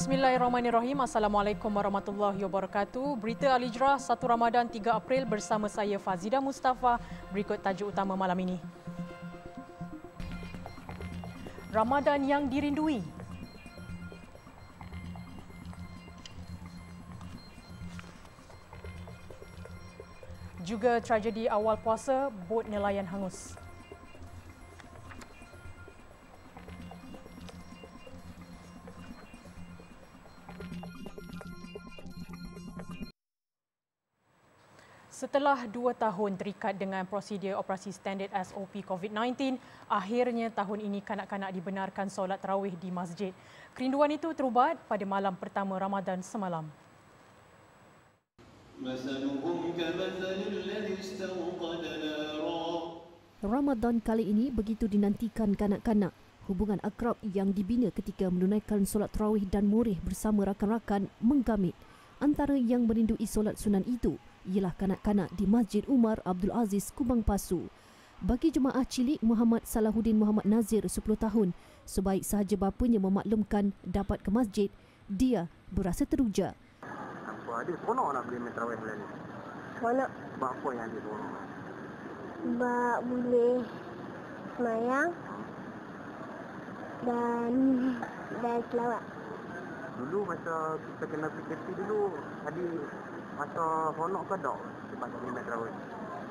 Bismillahirrahmanirrahim. Assalamualaikum warahmatullahi wabarakatuh. Berita Alijrah 1 Ramadan 3 April bersama saya Fazida Mustafa. Berikut tajuk utama malam ini. Ramadan yang dirindui. Juga tragedi awal puasa, bot nelayan hangus. Setelah dua tahun terikat dengan prosedur operasi standard SOP COVID-19, akhirnya tahun ini kanak-kanak dibenarkan solat terawih di masjid. Kerinduan itu terubat pada malam pertama Ramadan semalam. Ramadan kali ini begitu dinantikan kanak-kanak. Hubungan akrab yang dibina ketika menunaikan solat terawih dan murih bersama rakan-rakan menggamit. Antara yang merindui solat sunan itu, ialah kanak-kanak di Masjid Umar Abdul Aziz Kubang Pasu. Bagi jemaah cilik Muhammad Salahuddin Muhammad Nazir 10 tahun, sebaik sahaja bapanya memaklumkan dapat ke masjid, dia berasa teruja. Apa ada seronok nak beli main terawih malam ni? Seronok. Sebab apa yang ada seronok? Sebab boleh semayang dan dan selawat. Dulu masa kita kena pergi dulu, tadi Masa honok ke dok sebab tak minat terawih?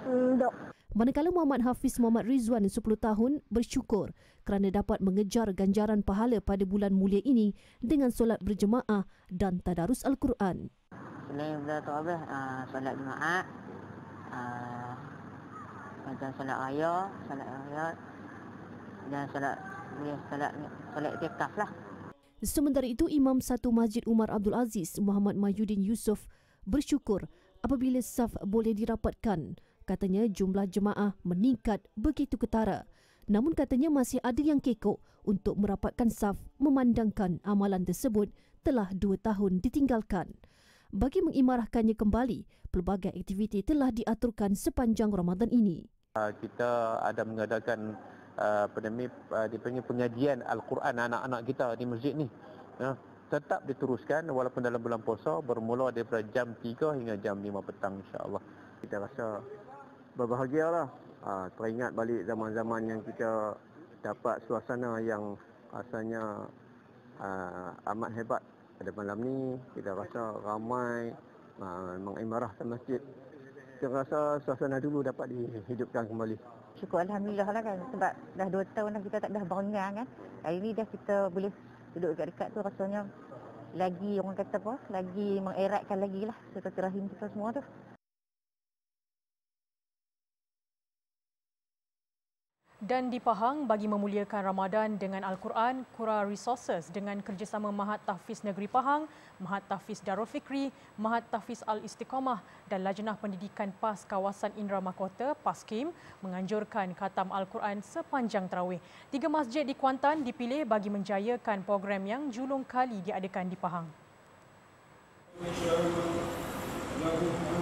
Hmm, dok. Manakala Muhammad Hafiz Muhammad Rizwan 10 tahun bersyukur kerana dapat mengejar ganjaran pahala pada bulan mulia ini dengan solat berjemaah dan tadarus Al-Quran. Selain bila tu apa, uh, solat jemaah, ah, uh, macam solat raya, solat raya dan solat ya, solat solat tiktaf lah. Sementara itu, Imam Satu Masjid Umar Abdul Aziz, Muhammad Mayudin Yusof, bersyukur apabila saf boleh dirapatkan. Katanya jumlah jemaah meningkat begitu ketara. Namun katanya masih ada yang kekok untuk merapatkan saf memandangkan amalan tersebut telah dua tahun ditinggalkan. Bagi mengimarahkannya kembali, pelbagai aktiviti telah diaturkan sepanjang Ramadan ini. Ah, kita ada mengadakan uh, pandemi, uh, pengajian Al-Quran anak-anak kita di masjid ni. Uh, tetap diteruskan walaupun dalam bulan puasa bermula daripada jam 3 hingga jam 5 petang insya Allah Kita rasa berbahagia lah. Ha, teringat balik zaman-zaman yang kita dapat suasana yang rasanya ha, amat hebat pada malam ni. Kita rasa ramai ha, imarah ke masjid. Kita rasa suasana dulu dapat dihidupkan kembali. Syukur Alhamdulillah lah kan sebab dah dua tahun lah kita tak dah bangga kan. Hari ni dah kita boleh duduk dekat-dekat tu rasanya lagi orang kata apa lagi mengeratkan lagi lah silaturahim kita semua tu dan di Pahang bagi memuliakan Ramadan dengan Al-Quran, Kura Resources dengan kerjasama Mahat Tahfiz Negeri Pahang, Mahat Tahfiz Darul Fikri, Mahat Tahfiz Al-Istiqamah dan Lajnah Pendidikan PAS Kawasan Indra PAS Kim menganjurkan khatam Al-Quran sepanjang terawih. Tiga masjid di Kuantan dipilih bagi menjayakan program yang julung kali diadakan di Pahang. Masyarakat.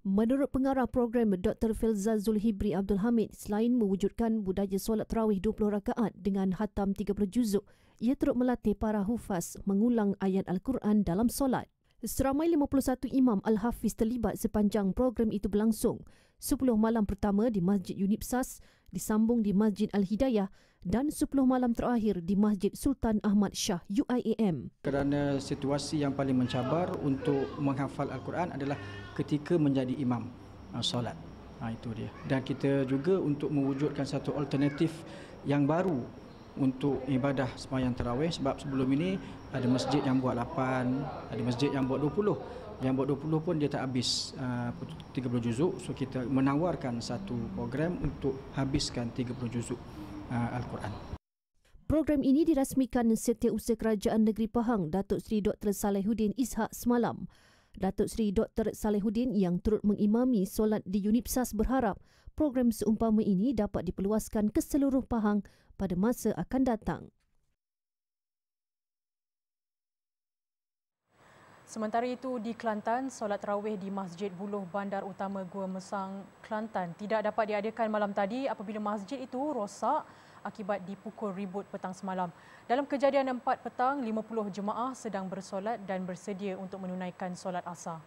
Menurut pengarah program Dr. Filza Zulhibri Abdul Hamid, selain mewujudkan budaya solat terawih 20 rakaat dengan hatam 30 juzuk, ia turut melatih para hufaz mengulang ayat Al-Quran dalam solat. Seramai 51 imam Al-Hafiz terlibat sepanjang program itu berlangsung. 10 malam pertama di Masjid Unipsas disambung di Masjid Al-Hidayah dan 10 malam terakhir di Masjid Sultan Ahmad Shah UIAM. Kerana situasi yang paling mencabar untuk menghafal Al-Quran adalah ketika menjadi imam uh, solat. Ha, itu dia. Dan kita juga untuk mewujudkan satu alternatif yang baru untuk ibadah semayang terawih sebab sebelum ini ada masjid yang buat 8, ada masjid yang buat 20. Yang buat 20 pun dia tak habis ah, uh, 30 juzuk. So kita menawarkan satu program untuk habiskan 30 juzuk uh, Al-Quran. Program ini dirasmikan Setiausaha Kerajaan Negeri Pahang Datuk Seri Dr. Salehuddin Ishak semalam. Datuk Seri Dr. Salehuddin yang turut mengimami solat di UNIPSAS berharap program seumpama ini dapat diperluaskan ke seluruh Pahang pada masa akan datang. Sementara itu di Kelantan, solat tarawih di Masjid Buloh Bandar Utama Gua Mesang, Kelantan tidak dapat diadakan malam tadi apabila masjid itu rosak akibat dipukul ribut petang semalam. Dalam kejadian 4 petang, 50 jemaah sedang bersolat dan bersedia untuk menunaikan solat asar.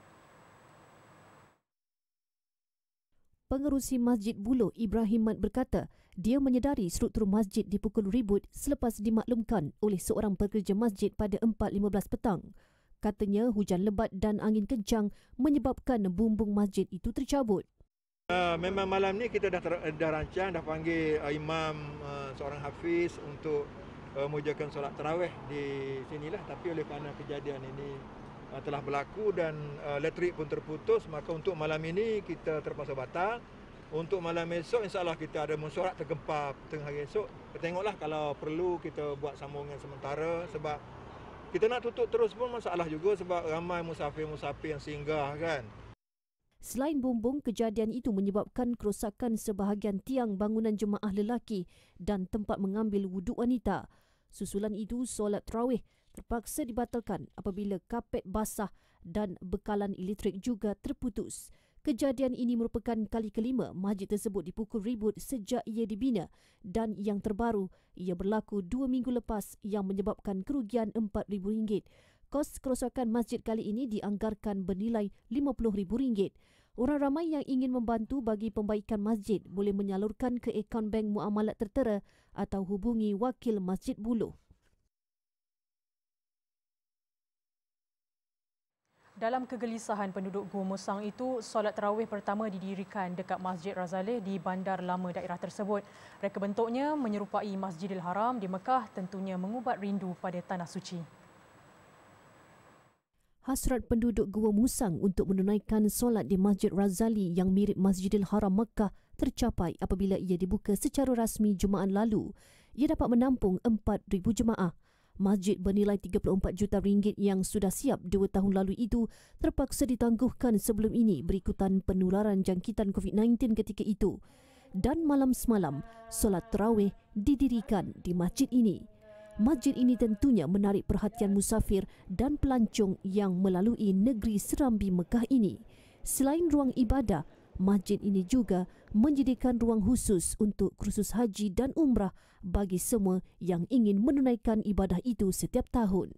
Pengerusi Masjid Buloh Ibrahim Mat berkata, dia menyedari struktur masjid dipukul ribut selepas dimaklumkan oleh seorang pekerja masjid pada 4.15 petang. Katanya hujan lebat dan angin kencang menyebabkan bumbung masjid itu tercabut. Uh, memang malam ni kita dah, ter, dah rancang, dah panggil uh, imam uh, seorang hafiz untuk uh, solat terawih di sini lah. Tapi oleh kerana kejadian ini telah berlaku dan uh, elektrik pun terputus, maka untuk malam ini kita terpaksa batal. Untuk malam esok insya Allah kita ada mensyarat tergempar tengah hari esok. Kita Tengoklah kalau perlu kita buat sambungan sementara sebab kita nak tutup terus pun masalah juga sebab ramai musafir-musafir yang singgah kan. Selain bumbung, kejadian itu menyebabkan kerosakan sebahagian tiang bangunan jemaah lelaki dan tempat mengambil wuduk wanita. Susulan itu, solat terawih terpaksa dibatalkan apabila kapet basah dan bekalan elektrik juga terputus. Kejadian ini merupakan kali kelima masjid tersebut dipukul ribut sejak ia dibina dan yang terbaru ia berlaku dua minggu lepas yang menyebabkan kerugian RM4,000. Kos kerosakan masjid kali ini dianggarkan bernilai RM50,000. Orang ramai yang ingin membantu bagi pembaikan masjid boleh menyalurkan ke akaun bank muamalat tertera atau hubungi wakil masjid buluh. Dalam kegelisahan penduduk Gua Musang itu, solat terawih pertama didirikan dekat Masjid Razaleh di bandar lama daerah tersebut. Reka bentuknya menyerupai Masjidil Haram di Mekah tentunya mengubat rindu pada Tanah Suci. Hasrat penduduk Gua Musang untuk menunaikan solat di Masjid Razali yang mirip Masjidil Haram Mekah tercapai apabila ia dibuka secara rasmi Jumaat lalu. Ia dapat menampung 4,000 jemaah. Masjid bernilai 34 juta ringgit yang sudah siap dua tahun lalu itu terpaksa ditangguhkan sebelum ini berikutan penularan jangkitan COVID-19 ketika itu. Dan malam semalam, solat terawih didirikan di masjid ini. Masjid ini tentunya menarik perhatian musafir dan pelancong yang melalui negeri Serambi Mekah ini. Selain ruang ibadah, masjid ini juga menjadikan ruang khusus untuk kursus haji dan umrah bagi semua yang ingin menunaikan ibadah itu setiap tahun.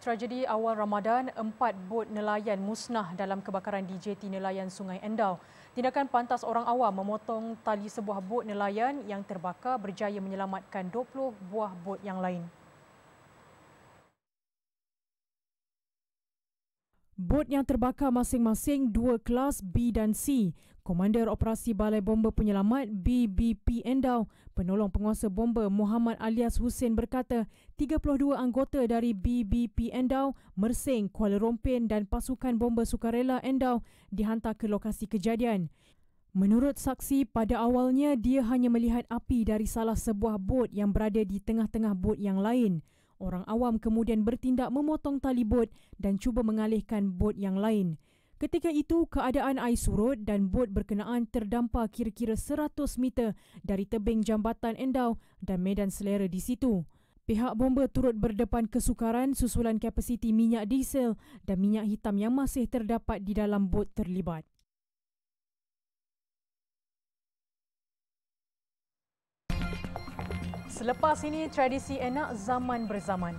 Tragedi awal Ramadan, empat bot nelayan musnah dalam kebakaran di Jeti Nelayan Sungai Endau. Tindakan pantas orang awam memotong tali sebuah bot nelayan yang terbakar berjaya menyelamatkan 20 buah bot yang lain. Bot yang terbakar masing-masing dua kelas B dan C. Komander Operasi Balai Bomba Penyelamat BBP Endau, penolong penguasa bomba Muhammad Alias Hussein berkata 32 anggota dari BBP Endau, Mersing, Kuala Rompin dan pasukan bomba sukarela Endau dihantar ke lokasi kejadian. Menurut saksi, pada awalnya dia hanya melihat api dari salah sebuah bot yang berada di tengah-tengah bot yang lain. Orang awam kemudian bertindak memotong tali bot dan cuba mengalihkan bot yang lain. Ketika itu, keadaan air surut dan bot berkenaan terdampar kira-kira 100 meter dari tebing jambatan Endau dan medan selera di situ. Pihak bomba turut berdepan kesukaran susulan kapasiti minyak diesel dan minyak hitam yang masih terdapat di dalam bot terlibat. Selepas ini tradisi enak zaman berzaman.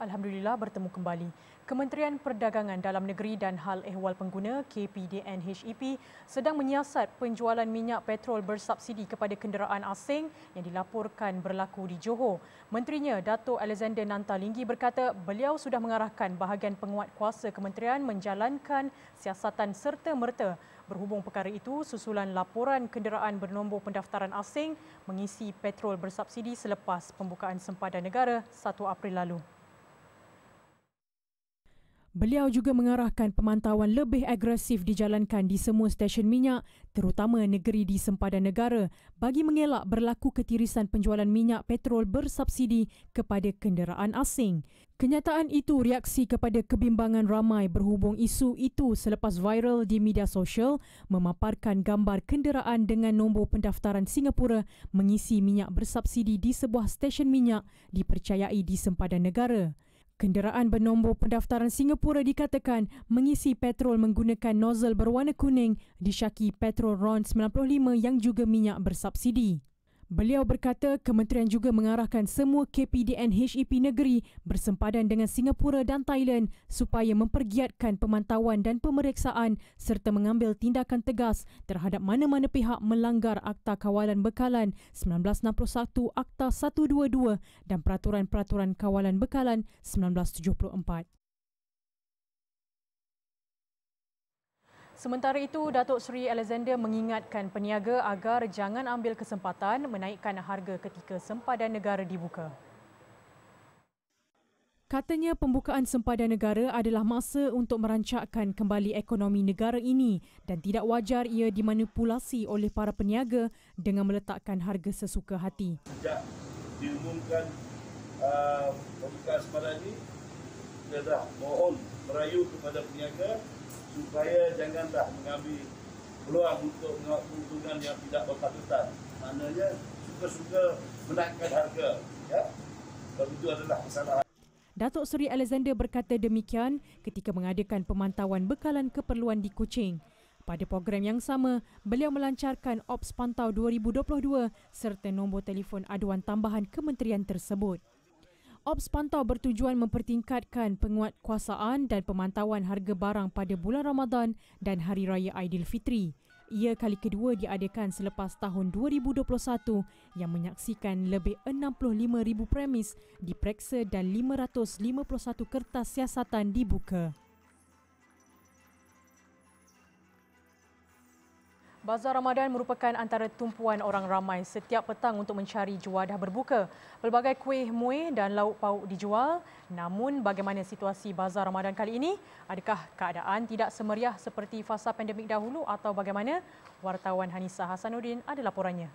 Alhamdulillah bertemu kembali. Kementerian Perdagangan Dalam Negeri dan Hal Ehwal Pengguna KPDN HEP sedang menyiasat penjualan minyak petrol bersubsidi kepada kenderaan asing yang dilaporkan berlaku di Johor. Menterinya Dato Alexander Nantalinggi berkata beliau sudah mengarahkan bahagian penguat kuasa kementerian menjalankan siasatan serta merta berhubung perkara itu susulan laporan kenderaan bernombor pendaftaran asing mengisi petrol bersubsidi selepas pembukaan sempadan negara 1 April lalu. Beliau juga mengarahkan pemantauan lebih agresif dijalankan di semua stesen minyak, terutama negeri di sempadan negara, bagi mengelak berlaku ketirisan penjualan minyak petrol bersubsidi kepada kenderaan asing. Kenyataan itu reaksi kepada kebimbangan ramai berhubung isu itu selepas viral di media sosial memaparkan gambar kenderaan dengan nombor pendaftaran Singapura mengisi minyak bersubsidi di sebuah stesen minyak dipercayai di sempadan negara. Kenderaan bernombor pendaftaran Singapura dikatakan mengisi petrol menggunakan nozzle berwarna kuning disyaki petrol RON 95 yang juga minyak bersubsidi. Beliau berkata kementerian juga mengarahkan semua KPDN HEP negeri bersempadan dengan Singapura dan Thailand supaya mempergiatkan pemantauan dan pemeriksaan serta mengambil tindakan tegas terhadap mana-mana pihak melanggar Akta Kawalan Bekalan 1961 Akta 122 dan Peraturan-Peraturan Kawalan Bekalan 1974. Sementara itu, Datuk Seri Alexander mengingatkan peniaga agar jangan ambil kesempatan menaikkan harga ketika sempadan negara dibuka. Katanya pembukaan sempadan negara adalah masa untuk merancakkan kembali ekonomi negara ini dan tidak wajar ia dimanipulasi oleh para peniaga dengan meletakkan harga sesuka hati. Sejak diumumkan uh, pembukaan sempadan ini, kita dah mohon merayu kepada peniaga supaya janganlah mengambil peluang untuk mengawal keuntungan yang tidak berpatutan maknanya suka-suka menaikkan harga ya sebab itu adalah kesalahan Datuk Seri Alexander berkata demikian ketika mengadakan pemantauan bekalan keperluan di Kuching. Pada program yang sama, beliau melancarkan Ops Pantau 2022 serta nombor telefon aduan tambahan kementerian tersebut. Ops pantau bertujuan mempertingkatkan penguatkuasaan dan pemantauan harga barang pada bulan Ramadan dan Hari Raya Aidilfitri. Ia kali kedua diadakan selepas tahun 2021 yang menyaksikan lebih 65,000 premis diperiksa dan 551 kertas siasatan dibuka. Bazar Ramadan merupakan antara tumpuan orang ramai setiap petang untuk mencari juadah berbuka. Pelbagai kuih muih dan lauk pauk dijual. Namun bagaimana situasi Bazar Ramadan kali ini? Adakah keadaan tidak semeriah seperti fasa pandemik dahulu atau bagaimana? Wartawan Hanisa Hasanuddin ada laporannya.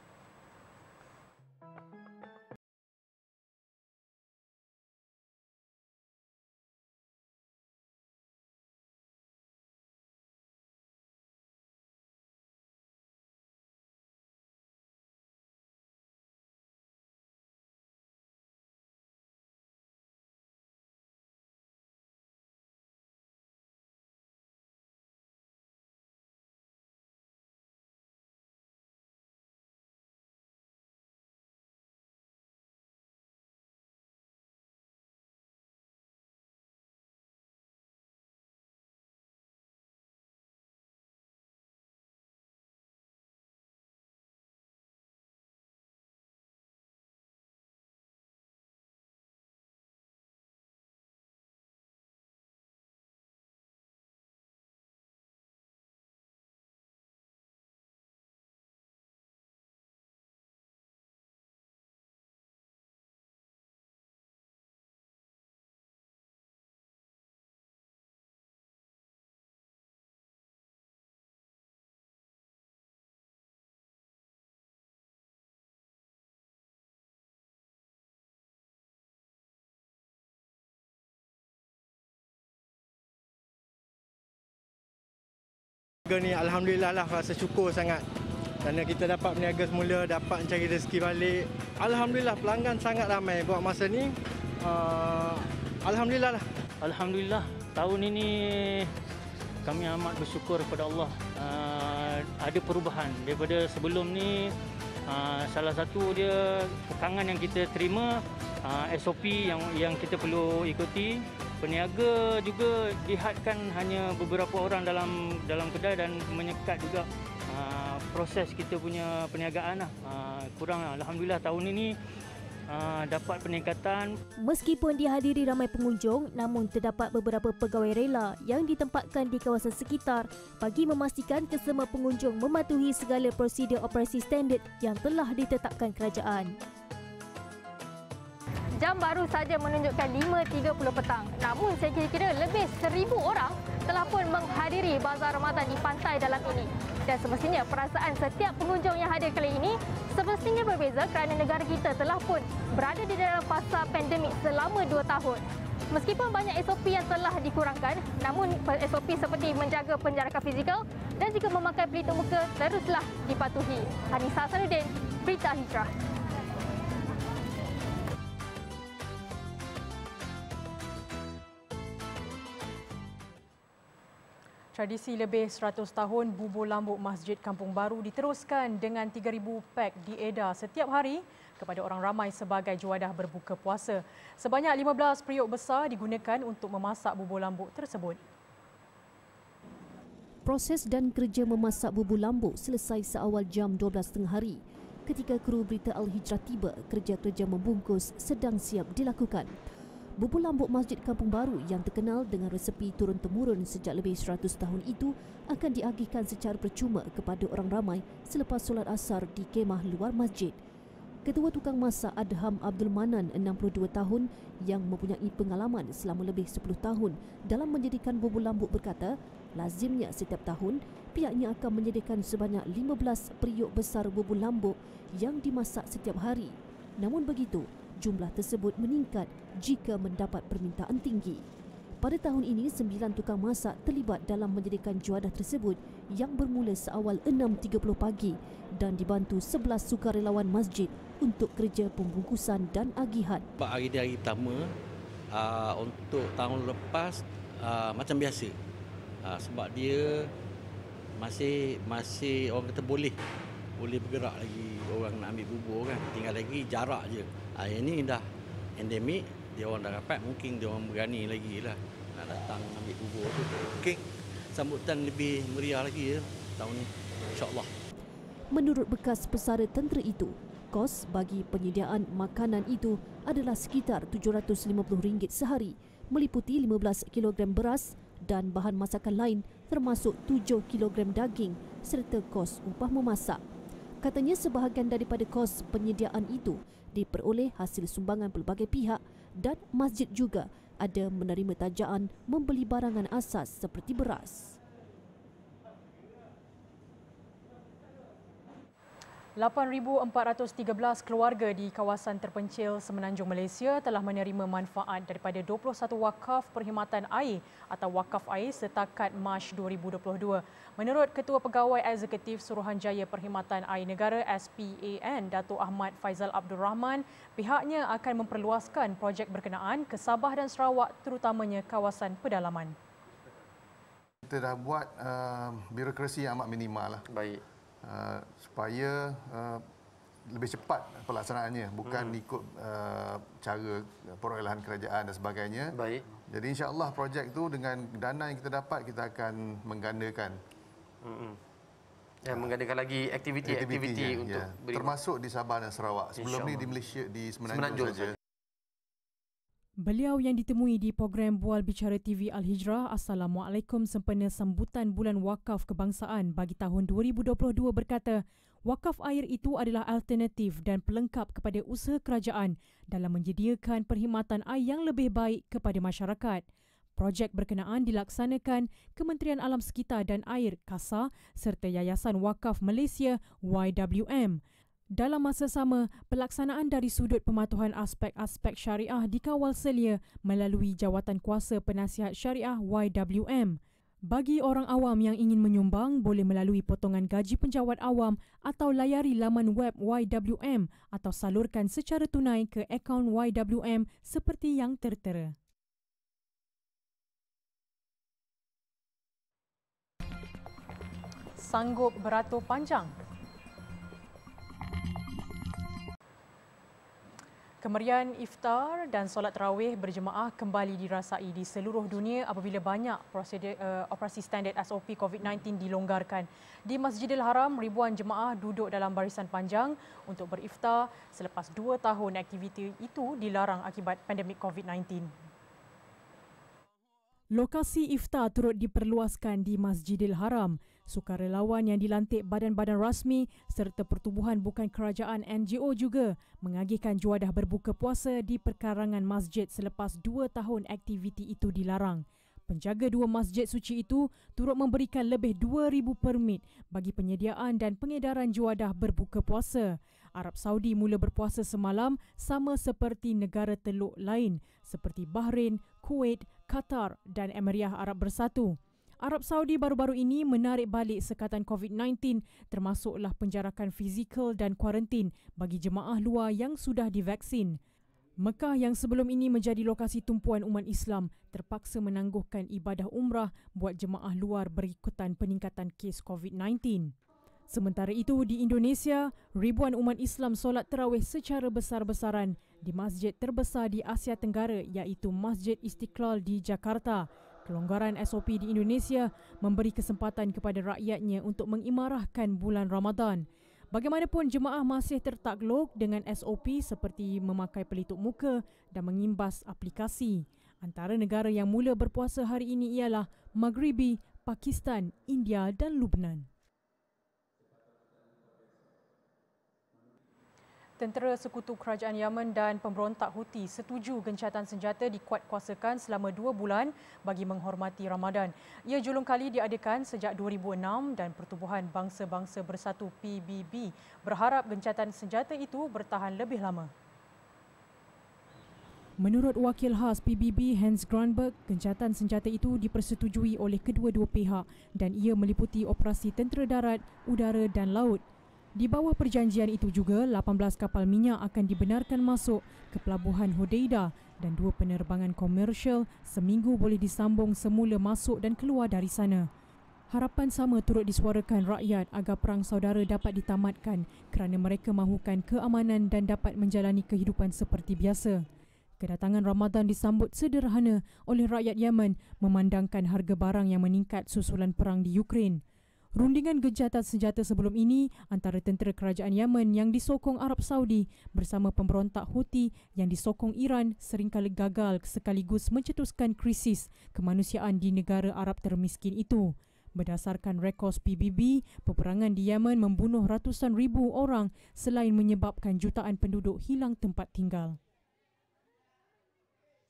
Harga ni Alhamdulillah lah rasa syukur sangat Kerana kita dapat berniaga semula Dapat cari rezeki balik Alhamdulillah pelanggan sangat ramai buat masa ni uh, Alhamdulillah lah Alhamdulillah tahun ini kami amat bersyukur kepada Allah uh, ada perubahan daripada sebelum ni uh, salah satu dia kekangan yang kita terima uh, SOP yang yang kita perlu ikuti peniaga juga dihadkan hanya beberapa orang dalam dalam kedai dan menyekat juga aa, ah, proses kita punya perniagaan lah. Aa, ah, kurang lah. Alhamdulillah tahun ini aa, ah, dapat peningkatan. Meskipun dihadiri ramai pengunjung, namun terdapat beberapa pegawai rela yang ditempatkan di kawasan sekitar bagi memastikan kesemua pengunjung mematuhi segala prosedur operasi standard yang telah ditetapkan kerajaan jam baru saja menunjukkan 5.30 petang. Namun saya kira-kira lebih seribu orang telah pun menghadiri Bazar Ramadan di pantai dalam ini. Dan semestinya perasaan setiap pengunjung yang hadir kali ini semestinya berbeza kerana negara kita telah pun berada di dalam fasa pandemik selama dua tahun. Meskipun banyak SOP yang telah dikurangkan, namun SOP seperti menjaga penjarakan fizikal dan jika memakai pelitup muka teruslah dipatuhi. Hanisa Saludin, Berita Hijrah. tradisi lebih 100 tahun bubur lambuk Masjid Kampung Baru diteruskan dengan 3000 pek diedar setiap hari kepada orang ramai sebagai juadah berbuka puasa. Sebanyak 15 periuk besar digunakan untuk memasak bubur lambuk tersebut. Proses dan kerja memasak bubur lambuk selesai seawal jam 12.30 hari. Ketika kru berita Al-Hijrah tiba, kerja-kerja membungkus sedang siap dilakukan. Bubur lambuk Masjid Kampung Baru yang terkenal dengan resepi turun-temurun sejak lebih 100 tahun itu akan diagihkan secara percuma kepada orang ramai selepas solat asar di kemah luar masjid. Ketua Tukang Masak Adham Abdul Manan, 62 tahun yang mempunyai pengalaman selama lebih 10 tahun dalam menjadikan bubur lambuk berkata, lazimnya setiap tahun pihaknya akan menyediakan sebanyak 15 periuk besar bubur lambuk yang dimasak setiap hari. Namun begitu, jumlah tersebut meningkat jika mendapat permintaan tinggi. Pada tahun ini, sembilan tukang masak terlibat dalam menjadikan juadah tersebut yang bermula seawal 6.30 pagi dan dibantu 11 sukarelawan masjid untuk kerja pembungkusan dan agihan. Pak hari ini hari pertama aa, ah, untuk tahun lepas aa, ah, macam biasa aa, ah, sebab dia masih masih orang kata boleh boleh bergerak lagi orang nak ambil bubur kan tinggal lagi jarak je ha, yang ni dah endemik dia orang dah rapat mungkin dia orang berani lagi lah nak datang ambil bubur tu mungkin sambutan lebih meriah lagi ya tahun ni insyaAllah menurut bekas pesara tentera itu kos bagi penyediaan makanan itu adalah sekitar RM750 sehari meliputi 15 kg beras dan bahan masakan lain termasuk 7 kg daging serta kos upah memasak. Katanya sebahagian daripada kos penyediaan itu diperoleh hasil sumbangan pelbagai pihak dan masjid juga ada menerima tajaan membeli barangan asas seperti beras. 8413 keluarga di kawasan terpencil Semenanjung Malaysia telah menerima manfaat daripada 21 wakaf perkhidmatan air atau wakaf air setakat Mac 2022. Menurut Ketua Pegawai Eksekutif Suruhanjaya Perkhidmatan Air Negara SPAN Datuk Ahmad Faizal Abdul Rahman, pihaknya akan memperluaskan projek berkenaan ke Sabah dan Sarawak terutamanya kawasan pedalaman. Kita dah buat uh, birokrasi yang amat minimal lah. Baik. Ah, supaya uh, lebih cepat pelaksanaannya bukan hmm. ikut uh, cara perolehan kerajaan dan sebagainya. Baik. Jadi insya-Allah projek tu dengan dana yang kita dapat kita akan menggandakan. Hmm. Ya, menggandakan lagi aktiviti-aktiviti untuk ya. termasuk di Sabah dan Sarawak. Sebelum ni di Malaysia di Semenanjung, Semenanjung saja. Beliau yang ditemui di program Bual Bicara TV Al-Hijrah Assalamualaikum sempena sambutan bulan wakaf kebangsaan bagi tahun 2022 berkata, wakaf air itu adalah alternatif dan pelengkap kepada usaha kerajaan dalam menyediakan perkhidmatan air yang lebih baik kepada masyarakat. Projek berkenaan dilaksanakan Kementerian Alam Sekitar dan Air KASA serta Yayasan Wakaf Malaysia YWM. Dalam masa sama, pelaksanaan dari sudut pematuhan aspek-aspek syariah dikawal selia melalui jawatan kuasa penasihat syariah YWM. Bagi orang awam yang ingin menyumbang, boleh melalui potongan gaji penjawat awam atau layari laman web YWM atau salurkan secara tunai ke akaun YWM seperti yang tertera. Sanggup beratur panjang Kemerian iftar dan solat terawih berjemaah kembali dirasai di seluruh dunia apabila banyak prosedur uh, eh, operasi standard SOP COVID-19 dilonggarkan. Di Masjidil Haram, ribuan jemaah duduk dalam barisan panjang untuk beriftar selepas dua tahun aktiviti itu dilarang akibat pandemik COVID-19. Lokasi iftar turut diperluaskan di Masjidil Haram. Sukarelawan yang dilantik badan-badan rasmi serta pertubuhan bukan kerajaan NGO juga mengagihkan juadah berbuka puasa di perkarangan masjid selepas dua tahun aktiviti itu dilarang. Penjaga dua masjid suci itu turut memberikan lebih 2,000 permit bagi penyediaan dan pengedaran juadah berbuka puasa. Arab Saudi mula berpuasa semalam sama seperti negara teluk lain seperti Bahrain, Kuwait, Qatar dan Emiriah Arab Bersatu. Arab Saudi baru-baru ini menarik balik sekatan COVID-19 termasuklah penjarakan fizikal dan kuarantin bagi jemaah luar yang sudah divaksin. Mekah yang sebelum ini menjadi lokasi tumpuan umat Islam terpaksa menangguhkan ibadah umrah buat jemaah luar berikutan peningkatan kes COVID-19. Sementara itu di Indonesia, ribuan umat Islam solat terawih secara besar-besaran di masjid terbesar di Asia Tenggara iaitu Masjid Istiqlal di Jakarta Kelonggaran SOP di Indonesia memberi kesempatan kepada rakyatnya untuk mengimarahkan bulan Ramadan. Bagaimanapun jemaah masih tertakluk dengan SOP seperti memakai pelitup muka dan mengimbas aplikasi. Antara negara yang mula berpuasa hari ini ialah Maghribi, Pakistan, India dan Lubnan. tentera sekutu kerajaan Yaman dan pemberontak Houthi setuju gencatan senjata dikuatkuasakan selama dua bulan bagi menghormati Ramadan. Ia julung kali diadakan sejak 2006 dan Pertubuhan Bangsa-Bangsa Bersatu PBB berharap gencatan senjata itu bertahan lebih lama. Menurut Wakil Khas PBB Hans Grunberg, gencatan senjata itu dipersetujui oleh kedua-dua pihak dan ia meliputi operasi tentera darat, udara dan laut di bawah perjanjian itu juga, 18 kapal minyak akan dibenarkan masuk ke pelabuhan Hodeida dan dua penerbangan komersial seminggu boleh disambung semula masuk dan keluar dari sana. Harapan sama turut disuarakan rakyat agar perang saudara dapat ditamatkan kerana mereka mahukan keamanan dan dapat menjalani kehidupan seperti biasa. Kedatangan Ramadan disambut sederhana oleh rakyat Yemen memandangkan harga barang yang meningkat susulan perang di Ukraine. Rundingan gencatan senjata sebelum ini antara tentera kerajaan Yaman yang disokong Arab Saudi bersama pemberontak Houthi yang disokong Iran seringkali gagal sekaligus mencetuskan krisis kemanusiaan di negara Arab termiskin itu. Berdasarkan rekod PBB, peperangan di Yaman membunuh ratusan ribu orang selain menyebabkan jutaan penduduk hilang tempat tinggal.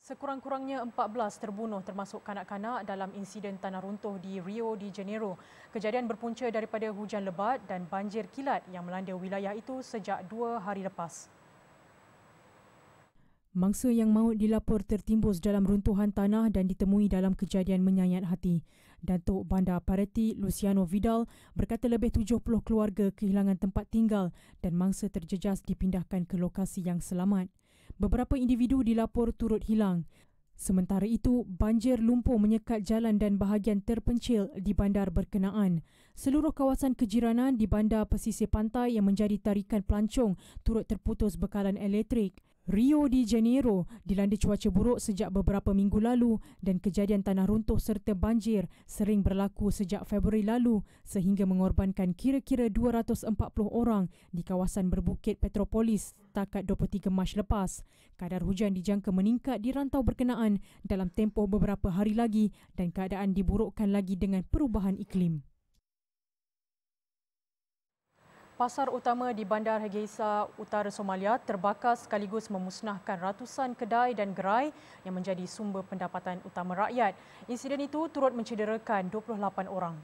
Sekurang-kurangnya 14 terbunuh termasuk kanak-kanak dalam insiden tanah runtuh di Rio de Janeiro. Kejadian berpunca daripada hujan lebat dan banjir kilat yang melanda wilayah itu sejak dua hari lepas. Mangsa yang maut dilapor tertimbus dalam runtuhan tanah dan ditemui dalam kejadian menyayat hati. Datuk Bandar Pareti Luciano Vidal berkata lebih 70 keluarga kehilangan tempat tinggal dan mangsa terjejas dipindahkan ke lokasi yang selamat beberapa individu dilapor turut hilang. Sementara itu, banjir lumpur menyekat jalan dan bahagian terpencil di bandar berkenaan. Seluruh kawasan kejiranan di bandar pesisir pantai yang menjadi tarikan pelancong turut terputus bekalan elektrik. Rio de Janeiro dilanda cuaca buruk sejak beberapa minggu lalu dan kejadian tanah runtuh serta banjir sering berlaku sejak Februari lalu sehingga mengorbankan kira-kira 240 orang di kawasan berbukit Petropolis setakat 23 Mac lepas. Kadar hujan dijangka meningkat di rantau berkenaan dalam tempoh beberapa hari lagi dan keadaan diburukkan lagi dengan perubahan iklim. Pasar utama di Bandar Hargeisa, Utara Somalia terbakar sekaligus memusnahkan ratusan kedai dan gerai yang menjadi sumber pendapatan utama rakyat. Insiden itu turut mencederakan 28 orang.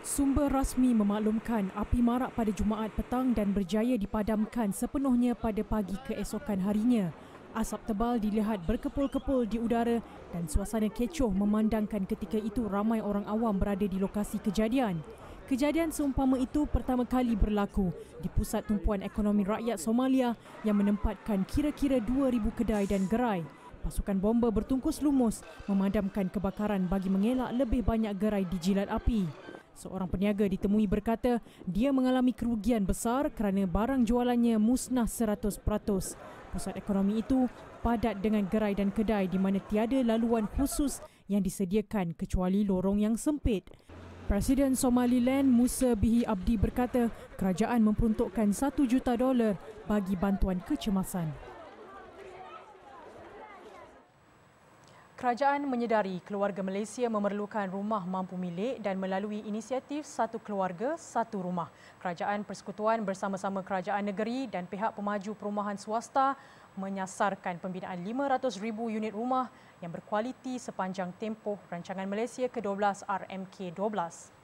Sumber rasmi memaklumkan api marak pada Jumaat petang dan berjaya dipadamkan sepenuhnya pada pagi keesokan harinya. Asap tebal dilihat berkepul-kepul di udara dan suasana kecoh memandangkan ketika itu ramai orang awam berada di lokasi kejadian. Kejadian seumpama itu pertama kali berlaku di Pusat Tumpuan Ekonomi Rakyat Somalia yang menempatkan kira-kira 2,000 kedai dan gerai. Pasukan bomba bertungkus lumus memadamkan kebakaran bagi mengelak lebih banyak gerai di jilat api. Seorang peniaga ditemui berkata dia mengalami kerugian besar kerana barang jualannya musnah 100%. Pusat ekonomi itu padat dengan gerai dan kedai di mana tiada laluan khusus yang disediakan kecuali lorong yang sempit. Presiden Somaliland Musa Bihi Abdi berkata kerajaan memperuntukkan 1 juta dolar bagi bantuan kecemasan. Kerajaan menyedari keluarga Malaysia memerlukan rumah mampu milik dan melalui inisiatif Satu Keluarga, Satu Rumah. Kerajaan Persekutuan bersama-sama Kerajaan Negeri dan pihak pemaju perumahan swasta menyasarkan pembinaan 500,000 unit rumah yang berkualiti sepanjang tempoh Rancangan Malaysia ke-12 RMK 12.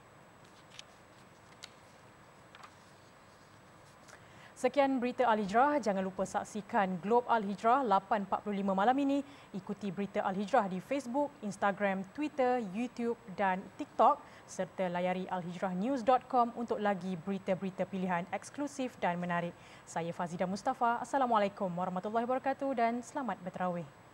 Sekian berita Al-Hijrah. Jangan lupa saksikan Globe Al-Hijrah 8.45 malam ini. Ikuti berita Al-Hijrah di Facebook, Instagram, Twitter, YouTube dan TikTok. Serta layari alhijrahnews.com untuk lagi berita-berita pilihan eksklusif dan menarik. Saya Fazida Mustafa. Assalamualaikum warahmatullahi wabarakatuh dan selamat berterawih.